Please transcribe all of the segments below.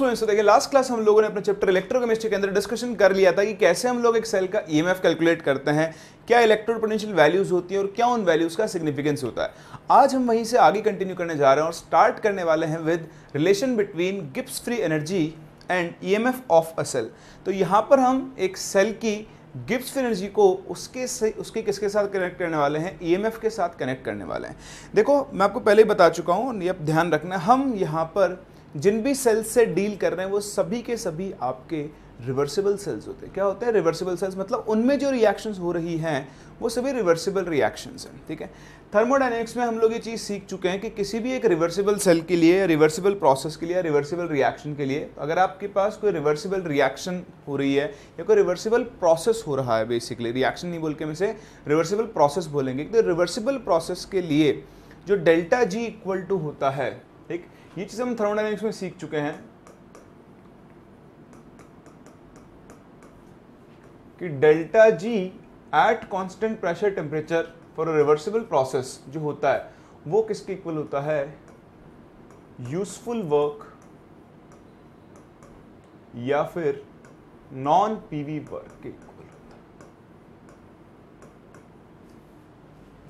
Students देखिए last class हम लोगों ने अपने चैप्टर इलेक्ट्रोकेमिस्ट्री के अंदर डिस्कशन कर लिया था कि कैसे हम लोग एक सेल का ईएमएफ कैलकुलेट करते हैं क्या इलेक्ट्रो पोटेंशियल वैल्यूज होती है और क्या उन वैल्यूज का सिग्निफिकेंस होता है आज हम वहीं से आगे कंटिन्यू करने जा रहे हैं और स्टार्ट करने वाले हैं with relation between Gibbs free energy and E of a cell तो यहाँ पर हम एक सेल की गिप्स फ्री एनर्जी को उसके से उसके किसके साथ कनेक्ट करने वाले हैं ई के साथ कनेक्ट करने वाले हैं देखो मैं आपको पहले ही बता चुका हूँ ये अब ध्यान रखना हम यहाँ पर जिन भी सेल्स से डील कर रहे हैं वो सभी के सभी आपके रिवर्सिबल सेल्स होते हैं क्या होते हैं रिवर्सिबल सेल्स मतलब उनमें जो रिएक्शंस हो रही हैं वो सभी रिवर्सिबल रिएक्शंस हैं ठीक है थर्मोडाइनेमिक्स में हम लोग ये चीज़ सीख चुके हैं कि किसी भी एक रिवर्सिबल सेल के लिए रिवर्सिबल प्रोसेस के लिए रिवर्सिबल रिएक्शन के लिए अगर आपके पास कोई रिवर्सिबल रिएक्शन हो रही है या कोई रिवर्सिबल प्रोसेस हो रहा है बेसिकली रिएक्शन नहीं बोल के हम इसे रिवर्सिबल प्रोसेस बोलेंगे तो रिवर्सिबल प्रोसेस के लिए जो डेल्टा जी इक्वल टू होता है ठीक ये चीज़ हम थर्मोडाइनमिक्स में सीख चुके हैं कि delta G at constant pressure temperature for a reversible process जो होता है वो किसके इक्वल होता है यूजफुल वर्क या फिर नॉन पीवी वर्क के इक्वल होता है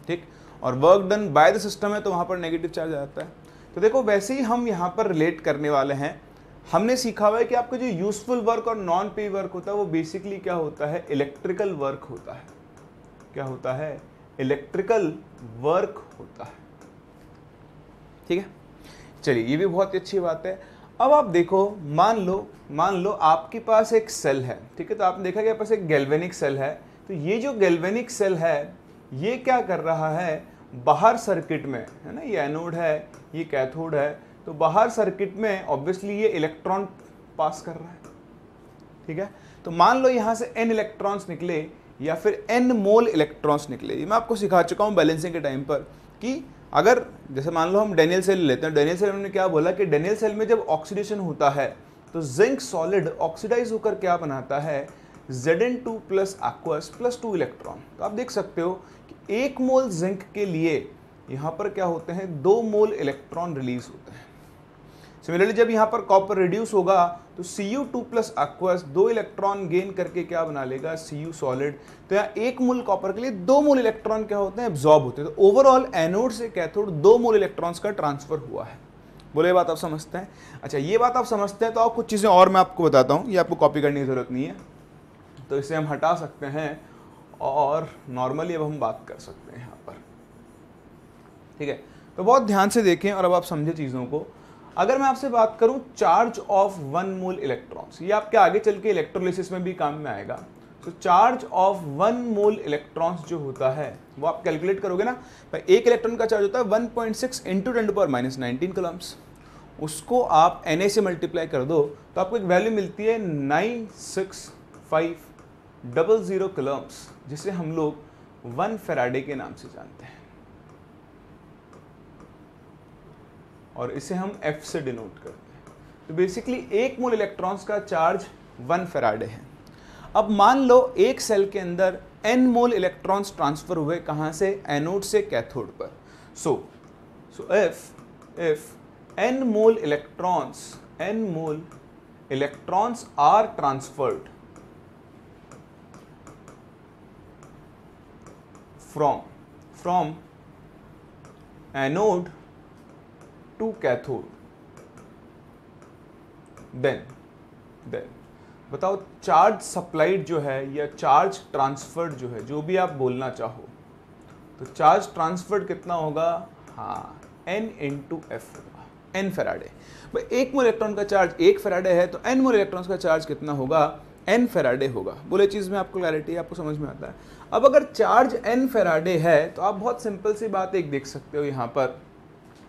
ठीक और work done by the system है तो वहां पर नेगेटिव चार्ज आता है तो देखो वैसे ही हम यहाँ पर रिलेट करने वाले हैं हमने सीखा हुआ है कि आपका जो यूज़फुल वर्क और नॉन पे वर्क होता है वो बेसिकली क्या होता है इलेक्ट्रिकल वर्क होता है क्या होता है इलेक्ट्रिकल वर्क होता है ठीक है चलिए ये भी बहुत अच्छी बात है अब आप देखो मान लो मान लो आपके पास एक सेल है ठीक है तो आपने देखा कि आपके पास एक गैल्वेनिक सेल है तो ये जो गैल्वेनिक सेल है ये क्या कर रहा है बाहर सर्किट में है ना ये एनोड है ये कैथोड है तो बाहर सर्किट में ऑब्वियसली ये इलेक्ट्रॉन पास कर रहा है ठीक है तो मान लो यहाँ से एन इलेक्ट्रॉन्स निकले या फिर एन मोल इलेक्ट्रॉन्स निकले ये मैं आपको सिखा चुका हूँ बैलेंसिंग के टाइम पर कि अगर जैसे मान लो हम डेनियल सेल लेते हैं डेनियल सेल ने क्या बोला कि डेनियल सेल में जब ऑक्सीडेशन होता है तो जिंक सॉलिड ऑक्सीडाइज होकर क्या बनाता है Zn2 N two plus aqueous plus two electron तो आप देख सकते हो एक मोल जिंक के लिए यहां पर क्या होते हैं दो मोल इलेक्ट्रॉन रिलीज होते हैं सिमिलरली जब यहां पर कॉपर रिड्यूस होगा तो C U two plus aqueous दो इलेक्ट्रॉन गेन करके क्या बना लेगा सी यू सॉलिड तो यहाँ एक मोल कॉपर के लिए दो मोल इलेक्ट्रॉन क्या होते हैं एब्जॉर्ब होते हैं तो ओवरऑल एनोड से कैथोड दो मोल इलेक्ट्रॉन का ट्रांसफर हुआ है बोले बात आप समझते हैं अच्छा ये बात आप समझते हैं तो आप कुछ चीज़ें और मैं आपको बताता हूँ ये आपको कॉपी करने की ज़रूरत नहीं है तो इसे हम हटा सकते हैं और नॉर्मली अब हम बात कर सकते हैं यहाँ पर ठीक है तो बहुत ध्यान से देखें और अब आप समझे चीज़ों को अगर मैं आपसे बात करूं charge of one mole electrons ये आपके आगे चल के इलेक्ट्रोलिसिस में भी काम में आएगा तो charge of one mole electrons जो होता है वो आप कैलकुलेट करोगे ना भाई एक इलेक्ट्रॉन का चार्ज होता है 1.6 पॉइंट सिक्स इंटू टेन पर माइनस नाइनटीन कलम्स उसको आप एन से मल्टीप्लाई कर दो तो आपको एक वैल्यू मिलती है nine six five double zero coulombs जिसे हम लोग वन फेराडे के नाम से जानते हैं और इसे हम एफ से डिनोट करते हैं तो बेसिकली एक मोल इलेक्ट्रॉन्स का चार्ज वन फेराडे है अब मान लो एक सेल के अंदर एन मोल इलेक्ट्रॉन्स ट्रांसफर हुए कहाँ से एनोड से कैथोड पर so so if if N mole electrons N mole electrons are transferred from from anode to cathode then then बताओ चार्ज सप्लाइड जो है या चार्ज ट्रांसफर्ड जो है जो भी आप बोलना चाहो तो चार्ज ट्रांसफर्ड कितना होगा हाँ एन इन टू एफ होगा एन फेराडे एक मोल इलेक्ट्रॉन का चार्ज एक फेराडे है तो एन मोल इलेक्ट्रॉन का चार्ज कितना होगा एन फेराडे होगा बोले चीज़ में आपको क्लैरिटी आपको समझ में आता है अब अगर चार्ज एन फेराडे है तो आप बहुत सिंपल सी बात एक देख सकते हो यहां पर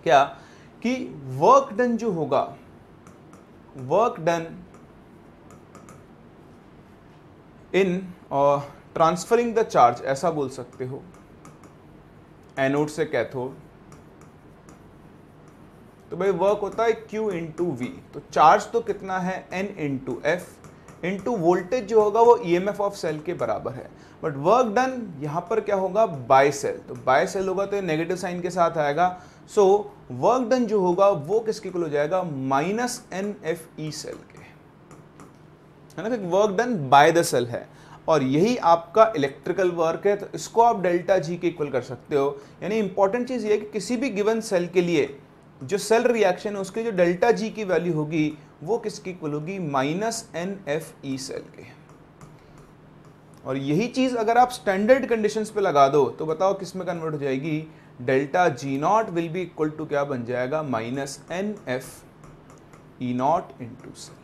क्या कि वर्क डन जो होगा work done in transferring the charge ऐसा बोल सकते हो एनोड से कैथोड तो भाई वर्क होता है Q इंटू वी तो चार्ज तो कितना है N into F into voltage जो होगा वो ईएमएफ ऑफ सेल के बराबर है बट वर्क डन यहाँ पर क्या होगा बाय सेल तो बाय सेल होगा तो ये नेगेटिव साइन के साथ आएगा सो वर्क डन जो होगा वो किसके कुल हो जाएगा minus N F E cell के है ना work done by the cell है और यही आपका इलेक्ट्रिकल वर्क है तो इसको आप डेल्टा जी के इक्वल कर सकते हो यानी इंपॉर्टेंट चीज़ ये है कि किसी भी गिवन सेल के लिए जो सेल रिएक्शन है उसके जो डेल्टा जी की वैल्यू होगी वो किसकी इक्वल होगी minus N F E cell के और यही चीज़ अगर आप स्टैंडर्ड कंडीशंस पे लगा दो तो बताओ किस में कन्वर्ट हो जाएगी delta G not will be equal to क्या बन जाएगा minus N F E not into cell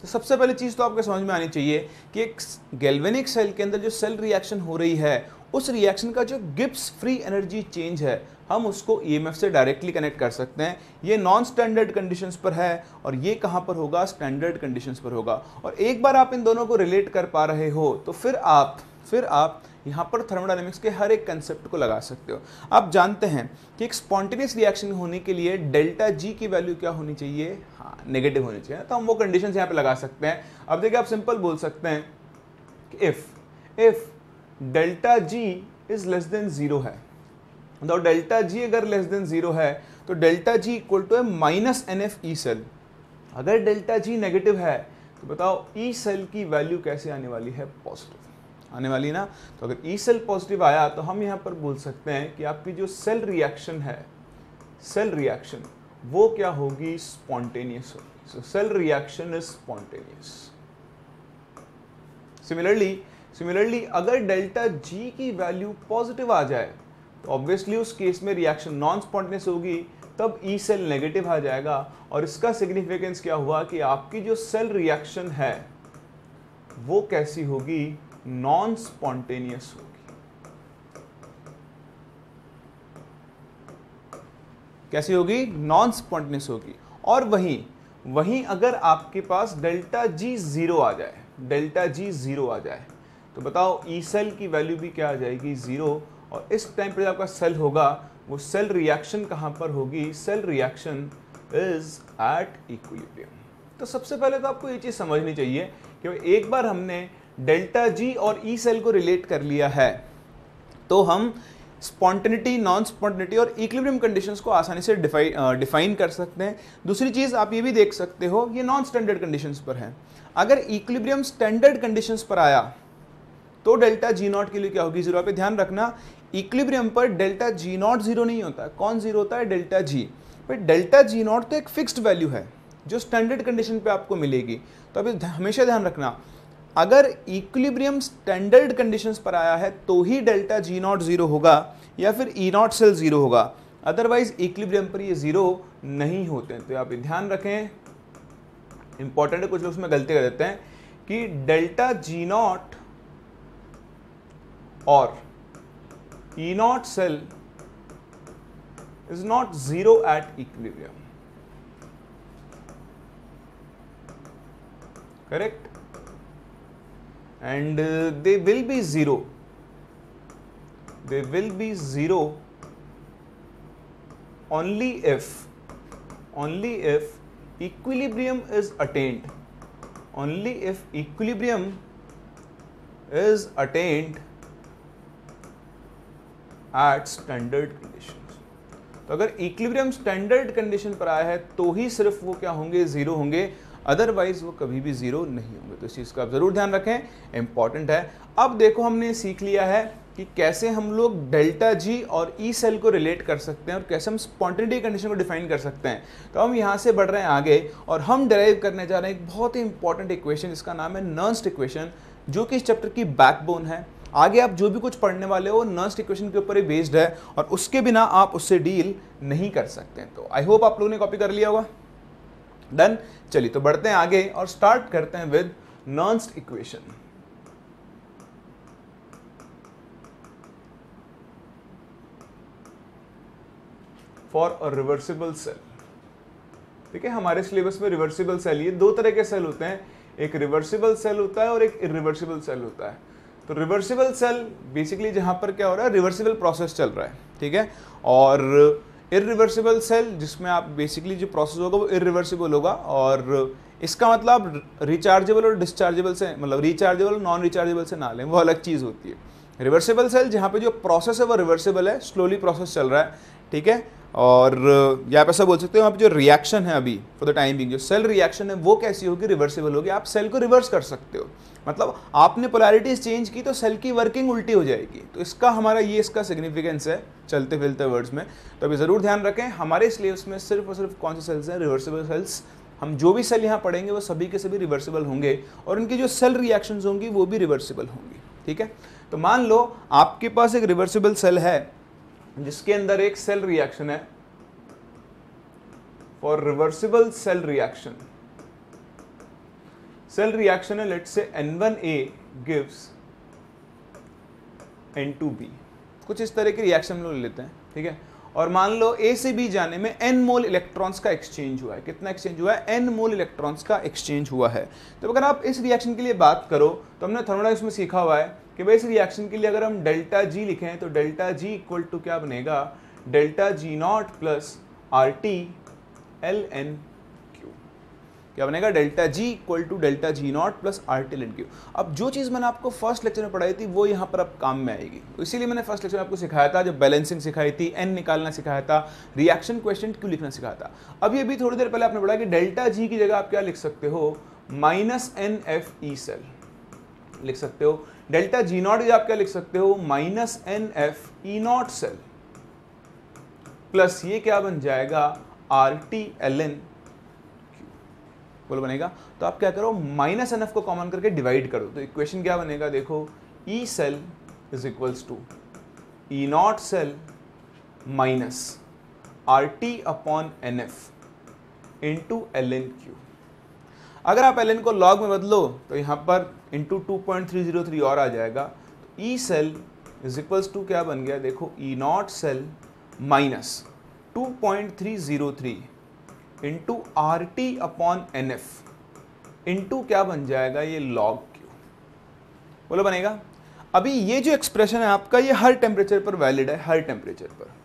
तो सबसे पहले चीज़ तो आपको समझ में आनी चाहिए कि एक गैल्वेनिक सेल के अंदर जो सेल रिएक्शन हो रही है उस रिएक्शन का जो गिप्स फ्री एनर्जी चेंज है हम उसको ईएमएफ e से डायरेक्टली कनेक्ट कर सकते हैं ये नॉन स्टैंडर्ड कंडीशंस पर है और ये कहाँ पर होगा स्टैंडर्ड कंडीशंस पर होगा और एक बार आप इन दोनों को रिलेट कर पा रहे हो तो फिर आप फिर आप यहाँ पर थर्मोडाइनमिक्स के हर एक कंसेप्ट को लगा सकते हो आप जानते हैं कि एक स्पॉन्टेनियस रिएक्शन होने के लिए डेल्टा जी की वैल्यू क्या होनी चाहिए हाँ नेगेटिव होनी चाहिए तो हम वो कंडीशन यहाँ पर लगा सकते हैं अब देखिए आप सिंपल बोल सकते हैं कि if if delta G is less than zero है तो डेल्टा जी अगर लेस देन ज़ीरो है तो डेल्टा जी इक्वल टू है minus N F E cell अगर डेल्टा जी नेगेटिव है तो बताओ ई e सेल की वैल्यू कैसे आने वाली है पॉजिटिव आने वाली ना तो अगर ई सेल पॉजिटिव आया तो हम यहाँ पर बोल सकते हैं कि आपकी जो सेल रिएक्शन है सेल रिएक्शन वो क्या होगी स्पॉन्टेनियस होगी so cell reaction is spontaneous similarly similarly अगर डेल्टा जी की वैल्यू पॉजिटिव आ जाए तो ऑब्वियसली उस केस में रिएक्शन नॉन स्पॉन्टेनियस होगी तब ई सेल नेगेटिव आ जाएगा और इसका सिग्निफिकेंस क्या हुआ कि आपकी जो सेल रिएक्शन है वो कैसी होगी नॉन स्पॉन्टेनियस होगी कैसी होगी नॉन स्पॉन्टेनियस होगी और वहीं वहीं अगर आपके पास डेल्टा जी ज़ीरो आ जाए डेल्टा जी ज़ीरो आ जाए तो बताओ ई e सेल की वैल्यू भी क्या आ जाएगी ज़ीरो और इस टाइम पर आपका सेल होगा वो सेल रिएक्शन कहाँ पर होगी cell reaction is at equilibrium तो सबसे पहले तो आपको ये चीज़ समझनी चाहिए कि एक बार हमने डेल्टा जी और ई e सेल को रिलेट कर लिया है तो हम स्पॉन्टेनिटी नॉन स्पॉन्टेनिटी और इक्विलिब्रियम कंडीशंस को आसानी से डिफाइन डिफाइन कर सकते हैं दूसरी चीज़ आप ये भी देख सकते हो ये नॉन स्टैंडर्ड कंडीशंस पर है अगर इक्विलिब्रियम स्टैंडर्ड कंडीशंस पर आया तो डेल्टा जी नॉट के लिए क्या होगी जीरो पे ध्यान रखना इक्लिब्रियम पर डेल्टा जी नॉट जीरो नहीं होता कौन जीरो होता है डेल्टा जी पर डेल्टा जी नॉट तो एक फिक्स्ड वैल्यू है जो स्टैंडर्ड कंडीशन पे आपको मिलेगी तो अभी हमेशा ध्यान रखना अगर इक्विलिब्रियम स्टैंडर्ड कंडीशंस पर आया है तो ही डेल्टा जी नॉट जीरो होगा या फिर ई नॉट सेल जीरो होगा अदरवाइज इक्विलिब्रियम पर ये जीरो नहीं होते हैं तो आप ध्यान रखें इंपॉर्टेंट है कुछ लोग उसमें गलती कर देते हैं कि delta G naught or E naught cell is not 0 at equilibrium. Correct? And uh, they will be 0. They will be 0 only if, only if equilibrium is attained only if equilibrium is attained at standard condition तो अगर equilibrium standard condition पर आया है तो ही सिर्फ वो क्या होंगे ज़ीरो होंगे अदरवाइज वो कभी भी ज़ीरो नहीं होंगे तो इस चीज़ का आप ज़रूर ध्यान रखें इंपॉर्टेंट है अब देखो हमने सीख लिया है कि कैसे हम लोग डेल्टा जी और ई e सेल को रिलेट कर सकते हैं और कैसे हम स्पॉन्टेनिटी कंडीशन को डिफाइन कर सकते हैं तो हम यहाँ से बढ़ रहे हैं आगे और हम डराइव करने जा रहे हैं एक बहुत ही इंपॉर्टेंट इक्वेशन जिसका नाम है नर्स्ट इक्वेशन जो कि इस चैप्टर की बैकबोन है आगे आप जो भी कुछ पढ़ने वाले हो नर्स्ट इक्वेशन के ऊपर ही बेस्ड है और उसके बिना आप उससे डील नहीं कर सकते तो आई होप आप लोगों ने कॉपी कर लिया होगा डन चलिए तो बढ़ते हैं आगे और स्टार्ट करते हैं with Nernst equation for a reversible cell ठीक है हमारे सिलेबस में रिवर्सिबल सेल ये दो तरह के सेल होते हैं एक रिवर्सिबल सेल होता है और एक इरिवर्सिबल सेल होता है तो रिवर्सिबल सेल बेसिकली जहाँ पर क्या हो रहा है रिवर्सिबल प्रोसेस चल रहा है ठीक है और इरिवर्सिबल सेल जिसमें आप बेसिकली जो प्रोसेस होगा वो इरिवर्सिबल होगा और इसका मतलब रिचार्जेबल और डिस्चार्जेबल से मतलब रिचार्जेबल और नॉन रिचार्जेबल से ना लें वो अलग चीज़ होती है रिवर्सिबल सेल जहाँ पे जो प्रोसेस है वो रिवर्सिबल है स्लोली प्रोसेस चल रहा है ठीक है और uh, या आप ऐसा बोल सकते हो आप जो रिएक्शन है अभी फॉर द टाइम बिंग जो सेल रिएक्शन है वो कैसी होगी रिवर्सिबल होगी आप सेल को रिवर्स कर सकते हो मतलब आपने पोलैरिटीज चेंज की तो सेल की वर्किंग उल्टी हो जाएगी तो इसका हमारा ये इसका सिग्निफिकेंस है चलते फिरते वर्ड्स में तो अभी ज़रूर ध्यान रखें हमारे स्लेव्स में सिर्फ और सिर्फ कौन से सेल्स हैं रिवर्सिबल सेल्स हम जो भी सेल यहाँ पढ़ेंगे वो सभी के सभी रिवर्सिबल होंगे और उनकी जो सेल रिएक्शंस होंगी वो भी रिवर्सिबल होंगी ठीक है तो मान लो आपके पास एक रिवर्सिबल सेल है जिसके अंदर एक सेल रिएक्शन है for reversible cell reaction cell reaction है let say n one n two B कुछ इस तरह के रिएक्शन लोग लेते हैं ठीक है और मान लो ए से बी जाने में एन मोल इलेक्ट्रॉन्स का एक्सचेंज हुआ है कितना एक्सचेंज हुआ है एन मोल इलेक्ट्रॉन्स का एक्सचेंज हुआ है तो अगर आप इस रिएक्शन के लिए बात करो तो हमने थर्मोडाइक्स में सीखा हुआ है कि भाई इस रिएक्शन के लिए अगर हम डेल्टा जी लिखें तो डेल्टा जी इक्वल टू क्या बनेगा delta G naught plus R T l n Q क्या बनेगा delta G equal to delta G naught plus R T l n Q अब जो चीज़ मैंने आपको फर्स्ट लेक्चर में पढ़ाई थी वो यहाँ पर अब काम में आएगी तो इसीलिए मैंने फर्स्ट लेक्चर में आपको सिखाया था जब बैलेंसिंग सिखाई थी एन निकालना सिखाया था रिएक्शन क्वेश्चन क्यों लिखना सिखाया था अब ये भी थोड़ी देर पहले आपने पढ़ा कि डेल्टा जी की जगह आप क्या लिख सकते हो minus N F E cell लिख सकते हो डेल्टा जी नॉट भी आप क्या लिख सकते हो minus N F E naught cell plus ये क्या बन जाएगा आर टी एल एन बोलो बनेगा तो आप क्या करो माइनस एन एफ को कॉमन करके डिवाइड करो तो इक्वेशन क्या बनेगा देखो E cell is equals to E naught cell minus R T upon n F into l n Q अगर आप एल को लॉग में बदलो तो यहाँ पर into two point three zero three और आ जाएगा तो E cell is equals to क्या बन गया देखो E naught cell minus two point three zero three into R T upon n F into क्या बन जाएगा ये लॉग क्यू बोलो बनेगा अभी ये जो एक्सप्रेशन है आपका ये हर टेम्परेचर पर वैलिड है हर टेम्परेचर पर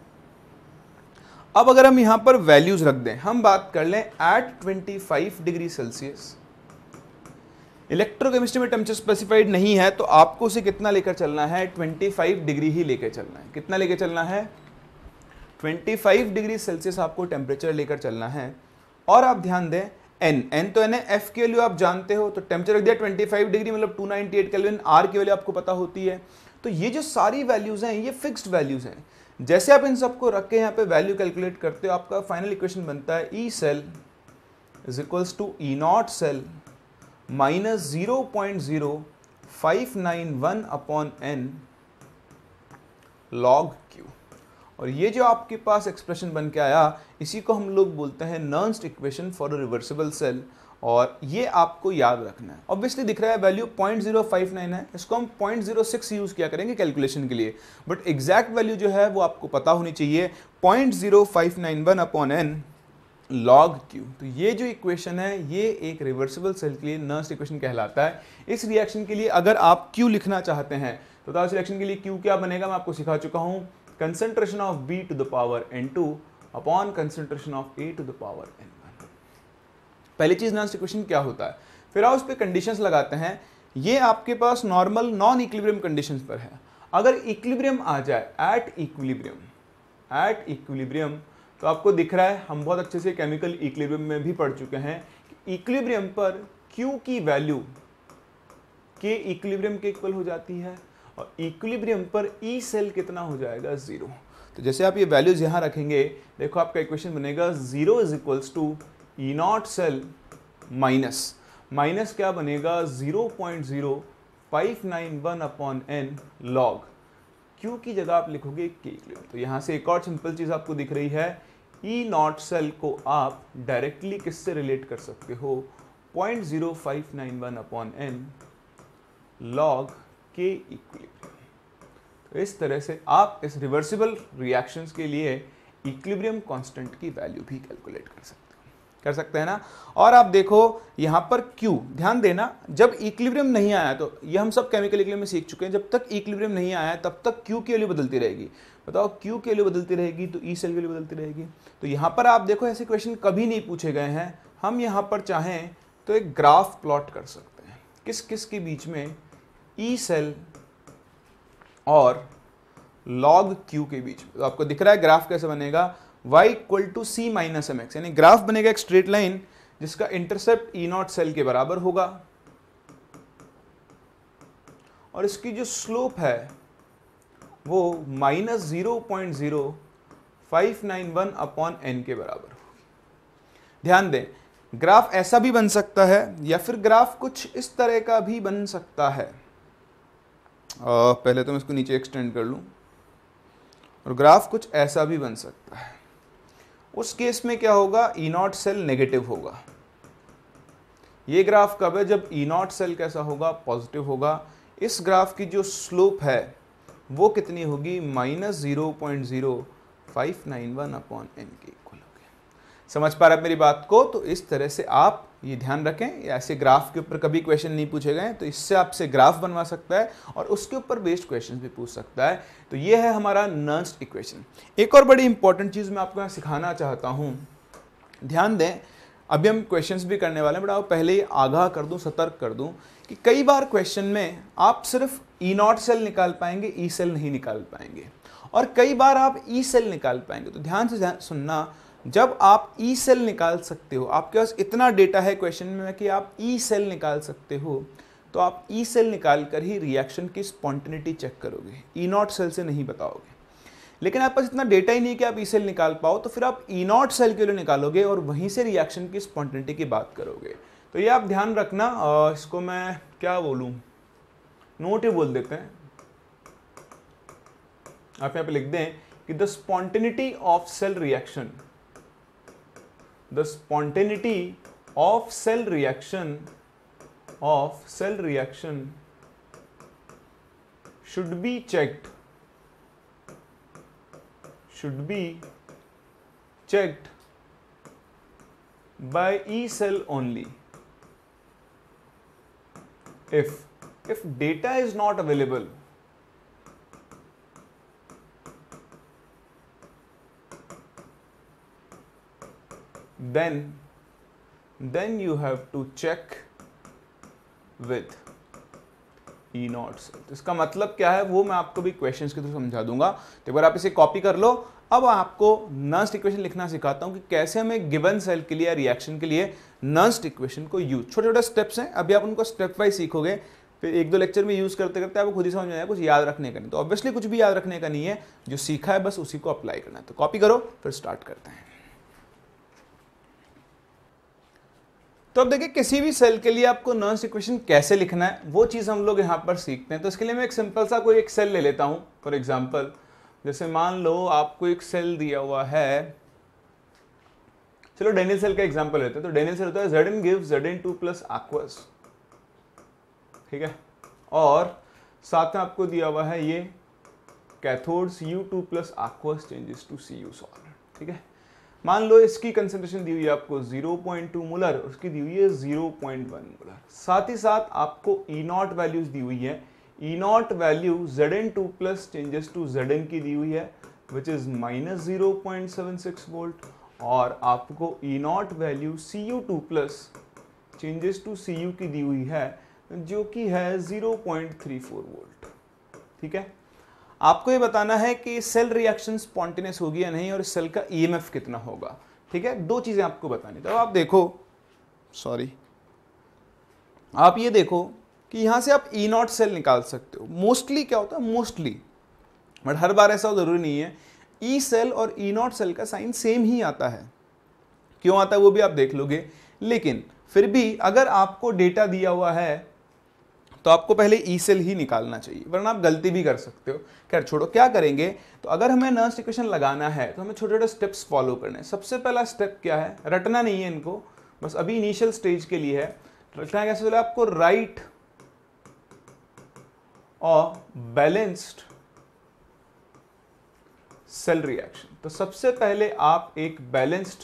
अब अगर हम यहां पर वैल्यूज रख दें हम बात कर लें एट 25 डिग्री सेल्सियस इलेक्ट्रोकेमिस्ट्री में टेम्परेचर स्पेसिफाइड नहीं है तो आपको उसे कितना लेकर चलना है 25 डिग्री ही लेकर चलना है कितना लेकर चलना है 25 डिग्री सेल्सियस आपको टेम्परेचर लेकर चलना है और आप ध्यान दें एन एन तो एन एफ की वैल्यू आप जानते हो तो टेम्परेचर रख दिया 25 डिग्री मतलब 298 केल्विन आर की वैल्यू आपको पता होती है तो ये जो सारी वैल्यूज़ हैं ये फिक्स्ड वैल्यूज़ हैं जैसे आप इन सबको रख के यहाँ पे वैल्यू कैलकुलेट करते हो आपका फाइनल इक्वेशन बनता है E cell is equals to E naught cell minus zero point zero five nine one upon n log Q और ये जो आपके पास एक्सप्रेशन बन के आया इसी को हम लोग बोलते हैं Nernst equation for a reversible cell और ये आपको याद रखना है ऑब्वियसली दिख रहा है वैल्यू 0.059 है इसको हम 0.06 यूज़ किया करेंगे कैलकुलेशन के लिए बट एग्जैक्ट वैल्यू जो है वो आपको पता होनी चाहिए 0.0591 अपॉन एन लॉग क्यू तो ये जो इक्वेशन है ये एक रिवर्सिबल सेल के लिए नर्स इक्वेशन कहलाता है इस रिएक्शन के लिए अगर आप क्यू लिखना चाहते हैं तो इस रिएक्शन के लिए क्यू क्या बनेगा मैं आपको सिखा चुका हूँ concentration of B to the power n two upon concentration of A to the power n पहली चीज़ नॉन इक्वेशन क्या होता है फिर आप उस पर कंडीशन लगाते हैं ये आपके पास नॉर्मल नॉन इक्विलिब्रियम कंडीशन पर है अगर इक्विलिब्रियम आ जाए एट इक्विलिब्रियम एट इक्विलिब्रियम तो आपको दिख रहा है हम बहुत अच्छे से केमिकल इक्विलिब्रियम में भी पढ़ चुके हैं इक्विलिब्रियम पर Q की वैल्यू के इक्विलिब्रियम के इक्वल हो जाती है और इक्विलिब्रियम पर ई e सेल कितना हो जाएगा ज़ीरो तो जैसे आप ये वैल्यूज यहाँ रखेंगे देखो आपका इक्वेशन बनेगा zero is equals to E naught cell minus minus क्या बनेगा 0.0591 point zero five nine one upon n log Q की जगह आप लिखोगे के क्यू तो यहाँ से एक और सिंपल चीज़ आपको दिख रही है ई नॉट सेल को आप डायरेक्टली किससे रिलेट कर सकते हो point zero five nine one upon n log के इक्विलिब्रियम तो इस तरह से आप इस रिवर्सिबल रिएक्शंस के लिए इक्विलिब्रियम कांस्टेंट की वैल्यू भी कैलकुलेट कर सकते हैं कर सकते हैं ना और आप देखो यहां पर Q ध्यान देना जब इक्लिब्रियम नहीं आया तो ये हम सब केमिकल इक्लिब्रियम में सीख चुके हैं जब तक इक्विब्रियम नहीं आया तब तक Q की वैल्यू बदलती रहेगी बताओ Q की वैल्यू बदलती रहेगी तो ई सेल वैल्यू बदलती रहेगी तो यहां पर आप देखो ऐसे क्वेश्चन कभी नहीं पूछे गए हैं हम यहां पर चाहें तो एक ग्राफ प्लॉट कर सकते हैं किस किस के बीच में ई e सेल और लॉग क्यू के बीच तो आपको दिख रहा है ग्राफ कैसे बनेगा y equal to C minus M X यानी ग्राफ बनेगा एक स्ट्रेट लाइन जिसका इंटरसेप्ट ई नॉट सेल के बराबर होगा और इसकी जो स्लोप है वो minus zero point zero five nine one upon n के बराबर होगी ध्यान दें ग्राफ ऐसा भी बन सकता है या फिर ग्राफ कुछ इस तरह का भी बन सकता है आ, पहले तो मैं इसको नीचे एक्सटेंड कर लूँ और ग्राफ कुछ ऐसा भी बन सकता है उस केस में क्या होगा ई नॉट सेल नेगेटिव होगा ये ग्राफ कब है जब ई नॉट सेल कैसा होगा पॉजिटिव होगा इस ग्राफ की जो स्लोप है वो कितनी होगी minus zero point zero five nine one upon n के इक्वल समझ पा रहे मेरी बात को तो इस तरह से आप ये ध्यान रखें ऐसे ग्राफ के ऊपर कभी क्वेश्चन नहीं पूछे गए तो इससे आपसे ग्राफ बनवा सकता है और उसके ऊपर बेस्ड क्वेश्चन भी पूछ सकता है तो ये है हमारा नर्स्ट इक्वेशन एक और बड़ी इंपॉर्टेंट चीज़ मैं आपको यहाँ सिखाना चाहता हूँ ध्यान दें अभी हम क्वेश्चन भी करने वाले हैं बट आप पहले ही आगाह कर दूँ सतर्क कर दूँ कि कई बार क्वेश्चन में आप सिर्फ ई नॉट सेल निकाल पाएंगे ई e सेल नहीं निकाल पाएंगे और कई बार आप ई e सेल निकाल पाएंगे तो ध्यान से सुनना जब आप ई सेल निकाल सकते हो आपके पास इतना डेटा है क्वेश्चन में कि आप ई सेल निकाल सकते हो तो आप ई सेल निकाल कर ही रिएक्शन की स्पॉन्टिनिटी चेक करोगे ई नॉट सेल से नहीं बताओगे लेकिन आपके पास इतना डेटा ही नहीं कि आप ई सेल निकाल पाओ तो फिर आप ई नॉट सेल के लिए निकालोगे और वहीं से रिएक्शन की स्पॉन्टेनिटी की बात करोगे तो ये आप ध्यान रखना इसको मैं क्या बोलूँ नोट ही बोल देते हैं आप यहाँ पे लिख दें कि the spontaneity of cell reaction the spontaneity of cell reaction of cell reaction should be checked should be checked by E cell only if if data is not available then then you have to check with E naught तो इसका मतलब क्या है वो मैं आपको भी question के थ्रू समझा दूंगा तो एक बार आप इसे कॉपी कर लो अब आपको नर्स्ट इक्वेशन लिखना सिखाता हूं कि कैसे हमें गिवन सेल के लिए या रिएक्शन के लिए नर्स्ट इक्वेशन को यूज छोटे छोटे स्टेप्स हैं अभी आप उनको स्टेप वाइज सीखोगे फिर एक दो लेक्चर में यूज़ करते करते आपको खुद ही समझ में आएगा कुछ याद रखने का नहीं तो ऑब्वियसली कुछ भी याद रखने का नहीं है जो सीखा है बस उसी को अप्लाई करना है तो कॉपी करो फिर स्टार्ट करते हैं तो अब देखिए किसी भी सेल के लिए आपको नर्स इक्वेशन कैसे लिखना है वो चीज़ हम लोग यहाँ पर सीखते हैं तो इसके लिए मैं एक सिंपल सा कोई एक सेल ले लेता हूँ फॉर एग्जाम्पल जैसे मान लो आपको एक सेल दिया हुआ है चलो डेनियल सेल का एग्जाम्पल लेते हैं तो डेनियल सेल होता है Z N give Z N two plus aqueous ठीक है और साथ में आपको दिया हुआ है ये cathodes U two plus aqueous changes to C U salt ठीक है मान लो इसकी कंसेंट्रेशन दी हुई है आपको 0.2 मोलर उसकी दी हुई है 0.1 मोलर साथ ही साथ आपको ई नॉट वैल्यूज दी हुई है E naught value Z N two plus changes to Z N की दी हुई है which is minus zero point seven six volt और आपको E naught value C U two plus changes to C U की दी हुई है जो कि है zero point three four volt ठीक है आपको ये बताना है कि सेल रिएक्शन स्पॉन्टेनियस होगी या नहीं और सेल का ईएमएफ e कितना होगा ठीक है दो चीज़ें आपको बतानी तो आप देखो सॉरी आप ये देखो कि यहां से आप ई e नॉट सेल निकाल सकते हो मोस्टली क्या होता है मोस्टली बट हर बार ऐसा ज़रूरी नहीं है ई e सेल और ई नॉट सेल का साइन सेम ही आता है क्यों आता है वो भी आप देख लोगे लेकिन फिर भी अगर आपको डेटा दिया हुआ है तो आपको पहले ई सेल ही निकालना चाहिए वरना आप गलती भी कर सकते हो खैर छोड़ो क्या करेंगे तो अगर हमें नर्स इक्वेशन लगाना है तो हमें छोटे छोटे स्टेप्स फॉलो करने हैं सबसे पहला स्टेप क्या है रटना नहीं है इनको बस अभी इनिशियल स्टेज के लिए है रटना कैसे चले आपको राइट और बैलेंस्ड सेल रिएक्शन तो सबसे पहले आप एक बैलेंस्ड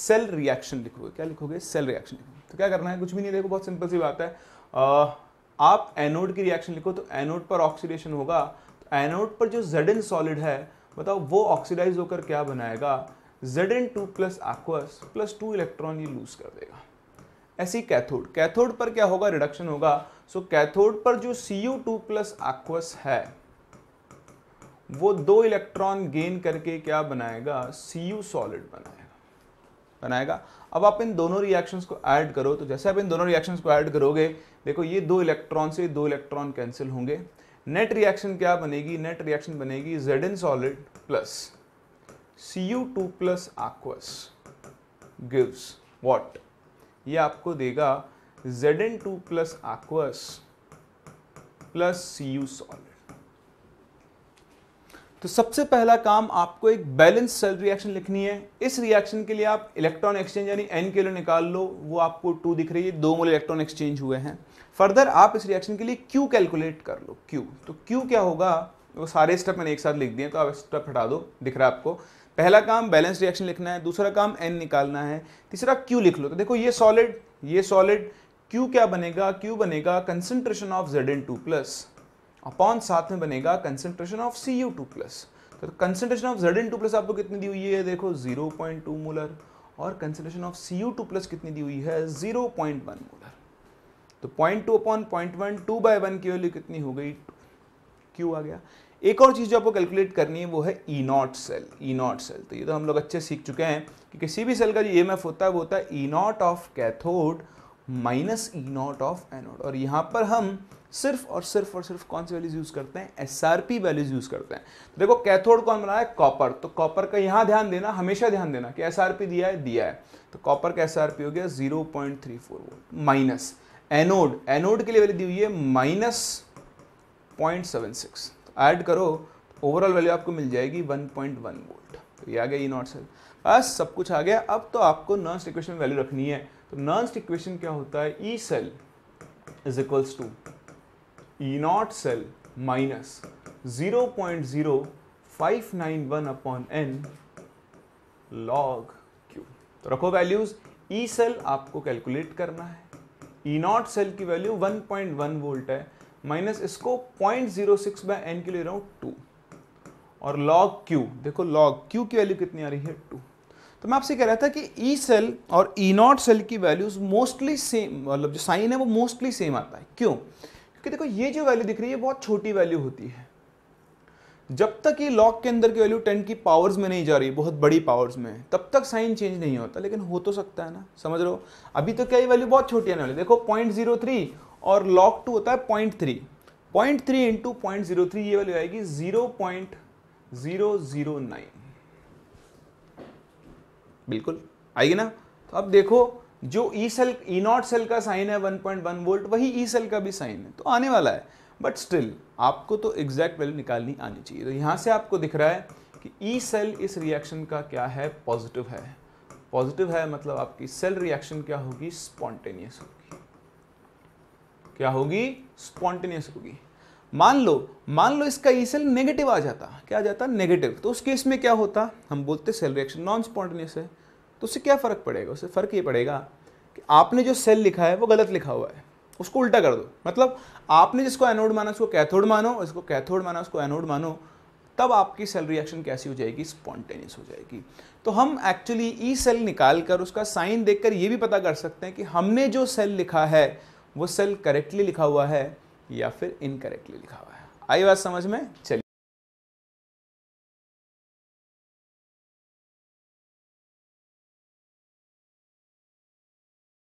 सेल रिएक्शन लिखोगे क्या लिखोगे सेल रिएक्शन लिखोगे तो क्या करना है कुछ भी नहीं देखो बहुत सिंपल सी बात है आप एनोड की रिएक्शन लिखो तो एनोड पर ऑक्सीडेशन होगा तो एनोड पर जो जेड एन सॉलिड है बताओ वो ऑक्सीडाइज होकर क्या बनाएगा Z N two plus aqueous plus two electron ये लूज कर देगा ऐसी कैथोड कैथोड पर क्या होगा रिडक्शन होगा सो कैथोड पर जो C U two plus aqueous है वो दो इलेक्ट्रॉन गेन करके क्या बनाएगा सी यू सॉलिड बनाएगा बनाएगा अब आप इन दोनों रिएक्शंस को ऐड करो तो जैसे आप इन दोनों रिएक्शंस को ऐड करोगे देखो ये दो इलेक्ट्रॉन से दो इलेक्ट्रॉन कैंसिल होंगे नेट रिएक्शन क्या बनेगी नेट रिएक्शन बनेगी Z N solid plus C U two plus aqueous gives what ये आपको देगा Z N two plus aqueous plus C U solid तो सबसे पहला काम आपको एक बैलेंस सेल रिएक्शन लिखनी है इस रिएक्शन के लिए आप इलेक्ट्रॉन एक्सचेंज यानी एन के लिए निकाल लो वो आपको टू दिख रही है दो मोल इलेक्ट्रॉन एक्सचेंज हुए हैं फर्दर आप इस रिएक्शन के लिए क्यू कैलकुलेट कर लो क्यू तो क्यू क्या होगा वो सारे स्टेप मैंने एक साथ लिख दिए तो आप स्टेप हटा दो दिख रहा है आपको पहला काम बैलेंस रिएक्शन लिखना है दूसरा काम एन निकालना है तीसरा क्यू लिख लो तो देखो ये सॉलिड ये सॉलिड क्यू क्या बनेगा क्यू बनेगा concentration of Z N two plus upon साथ में बनेगा concentration of C U two plus तो concentration of Z N two plus आपको कितनी दी हुई है देखो जीरो पॉइंट टू मोलर और concentration of C U two plus कितनी दी हुई है जीरो पॉइंट वन मोलर तो point two upon point one two by one की वैल्यू कितनी हो गई क्यू आ गया एक और चीज़ जो आपको कैलकुलेट करनी है वो है E naught cell E naught cell तो ये तो हम लोग अच्छे सीख चुके हैं कि किसी भी सेल का जो ई एम एफ होता है वो होता है E naught of cathode minus E naught of anode और यहाँ पर हम सिर्फ और सिर्फ और सिर्फ कौन सी वैल्यूज यूज करते हैं S R P values use करते हैं तो देखो कैथोड कौन बना है कॉपर तो कॉपर का यहां ध्यान देना हमेशा ध्यान देना कि एस आर पी दिया है दिया है तो कॉपर का एस आर पी हो गया zero point three four volt minus anode anode के लिए वैल्यू दी हुई है minus point seven six add करो ओवरऑल वैल्यू आपको मिल जाएगी वन पॉइंट वन वोल्ट तो ये आ गया ई नॉट सेल बस सब कुछ आ गया अब तो आपको नॉन स्टिक्वेशन वैल्यू रखनी है तो नॉन स्टिक्वेशन क्या होता है E cell is equals to E naught cell minus 0.0591 upon n log q. तो रखो वैल्यूज E सेल आपको कैलकुलेट करना है ई नॉट सेल की वैल्यू 1.1 वोल्ट है माइनस इसको 0.06 बाय एन के ले रहा हूं टू और लॉग क्यू देखो लॉग क्यू की वैल्यू कितनी आ रही है टू तो मैं आपसे कह रहा था कि ई e सेल और ई नॉट सेल की वैल्यूज मोस्टली सेम मतलब जो साइन है वो मोस्टली सेम आता है क्यों कि देखो ये जो वैल्यू दिख रही है बहुत छोटी वैल्यू होती है जब तक ये लॉक के अंदर की वैल्यू 10 की पावर्स में नहीं जा रही बहुत बड़ी पावर्स में तब तक साइन चेंज नहीं होता लेकिन हो तो सकता है ना समझ लो अभी तो क्या ये वैल्यू बहुत छोटी आने वाली देखो पॉइंट और लॉक टू होता है point three point three into point zero three ये वैल्यू आएगी zero point zero zero nine बिल्कुल आएगी ना तो अब देखो जो E cell E naught cell का साइन है 1.1 वोल्ट वही ई e सेल का भी साइन है तो आने वाला है बट स्टिल आपको तो एग्जैक्ट वैल्यू निकालनी आनी चाहिए तो यहाँ से आपको दिख रहा है कि ई e सेल इस रिएक्शन का क्या है पॉजिटिव है पॉजिटिव है मतलब आपकी सेल रिएक्शन क्या होगी स्पॉन्टेनियस होगी क्या होगी स्पॉन्टेनियस होगी मान लो मान लो इसका ई सेल नेगेटिव आ जाता क्या आ जाता नेगेटिव तो उस केस में क्या होता हम बोलते सेल रिएक्शन नॉन स्पॉन्टेनियस है तो उससे क्या फ़र्क पड़ेगा उससे फ़र्क ये पड़ेगा कि आपने जो सेल लिखा है वो गलत लिखा हुआ है उसको उल्टा कर दो मतलब आपने जिसको एनोड माना उसको कैथोड मानो इसको कैथोड माना उसको एनोड मानो तब आपकी सेल रिएक्शन कैसी हो जाएगी स्पॉन्टेनियस हो जाएगी तो हम एक्चुअली ई सेल निकाल कर उसका साइन देख कर ये भी पता कर सकते हैं कि हमने जो सेल लिखा है वो सेल करेक्टली लिखा हुआ है या फिर इनकरेक्टली लिखा हुआ है आई बात समझ में चलिए